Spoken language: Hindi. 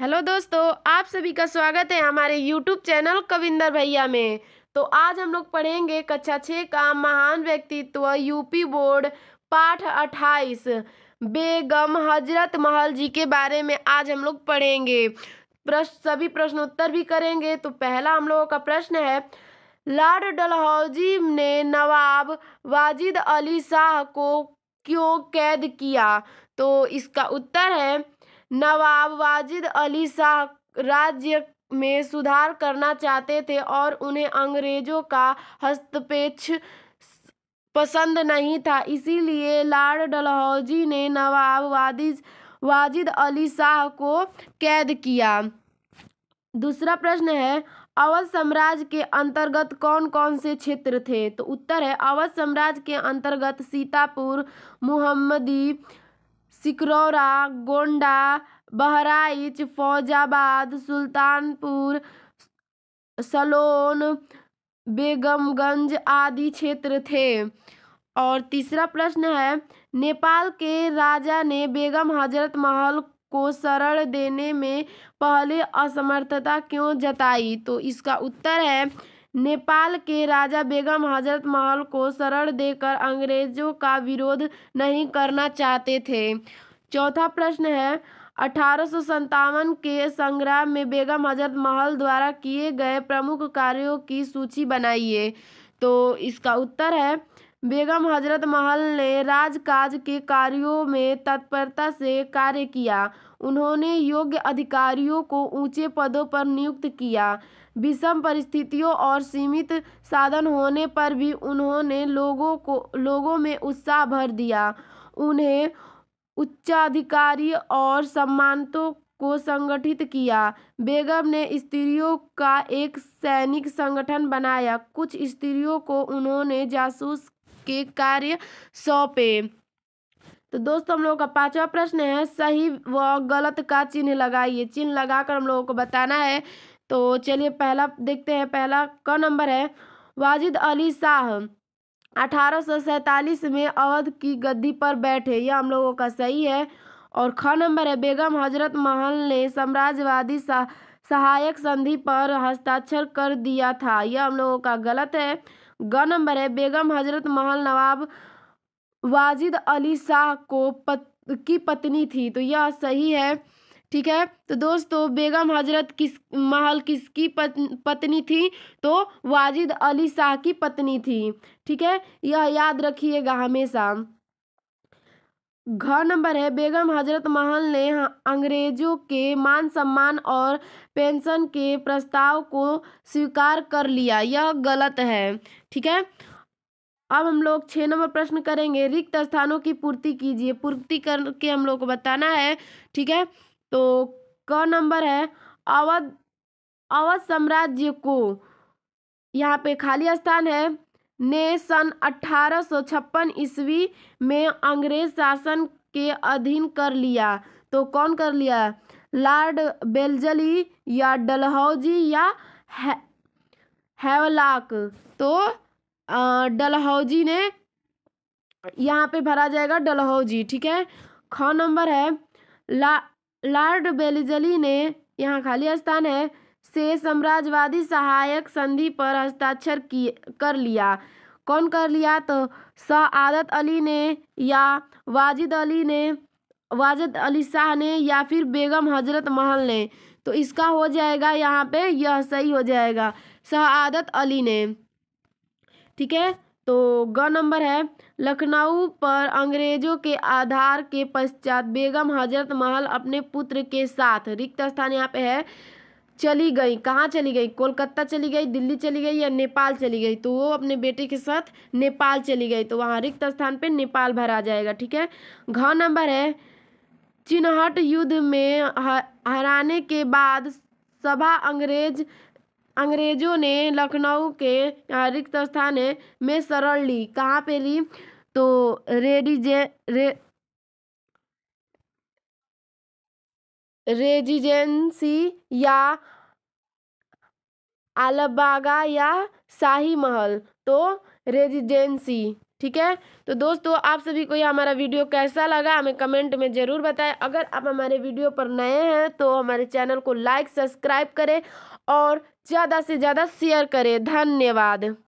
हेलो दोस्तों आप सभी का स्वागत है हमारे यूट्यूब चैनल कविंदर भैया में तो आज हम लोग पढ़ेंगे कक्षा छः का महान व्यक्तित्व यूपी बोर्ड पाठ अट्ठाईस बेगम हजरत महल जी के बारे में आज हम लोग पढ़ेंगे प्रश्न सभी प्रश्नोत्तर भी करेंगे तो पहला हम लोगों का प्रश्न है लॉर्ड डलहौजी ने नवाब वाजिद अली शाह को क्यों कैद किया तो इसका उत्तर है नवाब वाजिद अली शाह राज्य में सुधार करना चाहते थे और उन्हें अंग्रेजों का हस्तपेक्ष पसंद नहीं था इसीलिए लॉर्ड डलहौजी ने नवाब वाजिद वाजिद अली शाह को कैद किया दूसरा प्रश्न है अवध साम्राज्य के अंतर्गत कौन कौन से क्षेत्र थे तो उत्तर है अवध साम्राज्य के अंतर्गत सीतापुर मुहम्मदी सिकरौरा गोंडा बहराइच फौजाबाद सुल्तानपुर सलोन बेगमगंज आदि क्षेत्र थे और तीसरा प्रश्न है नेपाल के राजा ने बेगम हजरत महल को शरण देने में पहले असमर्थता क्यों जताई तो इसका उत्तर है नेपाल के राजा बेगम हजरत महल को शरण देकर अंग्रेजों का विरोध नहीं करना चाहते थे चौथा प्रश्न है अठारह के संग्राम में बेगम हजरत महल द्वारा किए गए प्रमुख कार्यों की सूची बनाइए तो इसका उत्तर है बेगम हजरत महल ने राजकाज के कार्यों में तत्परता से कार्य किया उन्होंने योग्य अधिकारियों को ऊँचे पदों पर नियुक्त किया विषम परिस्थितियों और सीमित साधन होने पर भी उन्होंने लोगों को लोगों में उत्साह भर दिया उन्हें उच्चाधिकारी और सम्मानतों को संगठित किया बेगम ने स्त्रियों का एक सैनिक संगठन बनाया कुछ स्त्रियों को उन्होंने जासूस के कार्य सौंपे तो दोस्तों हम लोगों का पांचवा प्रश्न है सही व गलत का चिन्ह लगाइए चिन्ह लगाकर हम लोगों को बताना है तो चलिए पहला देखते हैं पहला क नंबर है वाजिद अली शाह अठारह में अवध की गद्दी पर बैठे यह हम लोगों का सही है और ख नंबर है बेगम हजरत महल ने साम्राज्यवादी सा, सहायक संधि पर हस्ताक्षर कर दिया था यह हम लोगों का गलत है ग नंबर है बेगम हजरत महल नवाब वाजिद अली शाह को पत, की पत्नी थी तो यह सही है ठीक है तो दोस्तों बेगम हजरत किस महल किसकी पत, पत्नी थी तो वाजिद अली शाह की पत्नी थी ठीक है यह याद रखिएगा हमेशा घ नंबर है बेगम हजरत महल ने अंग्रेजों के मान सम्मान और पेंशन के प्रस्ताव को स्वीकार कर लिया यह गलत है ठीक है अब हम लोग छः नंबर प्रश्न करेंगे रिक्त स्थानों की पूर्ति कीजिए पूर्ति करके हम लोग को बताना है ठीक है तो क नंबर है अवध अवध साम्राज्य को यहाँ पे खाली स्थान है ने सन अठारह ईस्वी में अंग्रेज शासन के अधीन कर लिया तो कौन कर लिया लॉर्ड बेलजली या डलहौजी या हैवलाक तो डलहौजी ने यहाँ पे भरा जाएगा डलहौजी ठीक है ख नंबर है ला लॉर्ड बेलिजली ने यहाँ खाली स्थान है से साम्राज्यवादी सहायक संधि पर हस्ताक्षर किए कर लिया कौन कर लिया तो आदत अली ने या वाजिद अली ने वाजिद अली शाह ने या फिर बेगम हजरत महल ने तो इसका हो जाएगा यहाँ पे यह सही हो जाएगा आदत अली ने ठीक है तो ग नंबर है लखनऊ पर अंग्रेजों के आधार के पश्चात बेगम हजरत महल अपने पुत्र के साथ रिक्त स्थान यहाँ पे है चली गई कहाँ चली गई कोलकाता चली गई दिल्ली चली गई या नेपाल चली गई तो वो अपने बेटे के साथ नेपाल चली गई तो वहाँ रिक्त स्थान पे नेपाल भरा जाएगा ठीक है घ नंबर है चिन्हट युद्ध में हराने के बाद सभा अंग्रेज अंग्रेजों ने लखनऊ के रिक्त स्थान में शरण ली कहाँ पे ली तो रेडिजे रे रेजिजेंसी या आलबागा या शाही महल तो रेजिडेंसी ठीक है तो दोस्तों आप सभी को यह हमारा वीडियो कैसा लगा हमें कमेंट में ज़रूर बताएं अगर आप हमारे वीडियो पर नए हैं तो हमारे चैनल को लाइक सब्सक्राइब करें और ज़्यादा से ज़्यादा शेयर करें धन्यवाद